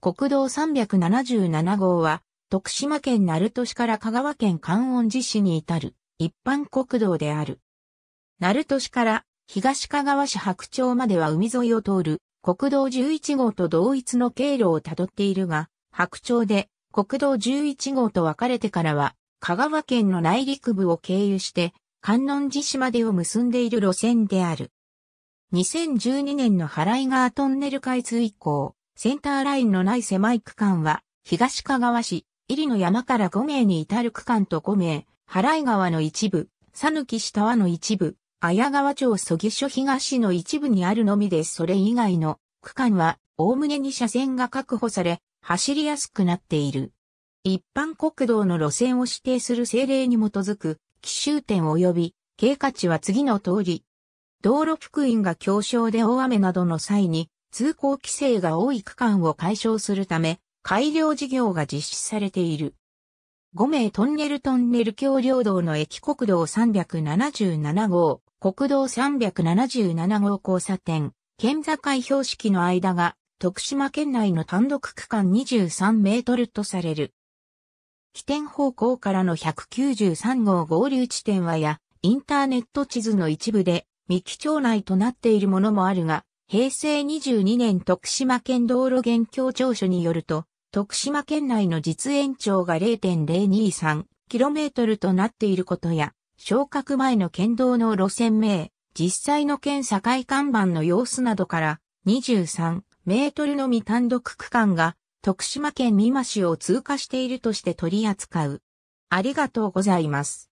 国道377号は、徳島県鳴門市から香川県観音寺市に至る一般国道である。鳴門市から東香川市白鳥までは海沿いを通る国道11号と同一の経路をたどっているが、白鳥で国道11号と分かれてからは香川県の内陸部を経由して観音寺市までを結んでいる路線である。2012年の原井川トンネル開通以降、センターラインのない狭い区間は、東かがわ市、入の山から5名に至る区間と5名、原井川の一部、さぬき下和の一部、綾川町曽木署東の一部にあるのみでそれ以外の区間は、おおむねに車線が確保され、走りやすくなっている。一般国道の路線を指定する政令に基づく、奇襲点及び、経過値は次の通り。道路福音が強症で大雨などの際に、通行規制が多い区間を解消するため、改良事業が実施されている。5名トンネルトンネル橋梁道の駅国道377号、国道377号交差点、県境標識の間が、徳島県内の単独区間23メートルとされる。起点方向からの193号合流地点はや、インターネット地図の一部で、三木町内となっているものもあるが、平成22年徳島県道路現況調書によると、徳島県内の実延長が 0.023km となっていることや、昇格前の県道の路線名、実際の県境看板の様子などから、23メートルのみ単独区間が、徳島県美馬市を通過しているとして取り扱う。ありがとうございます。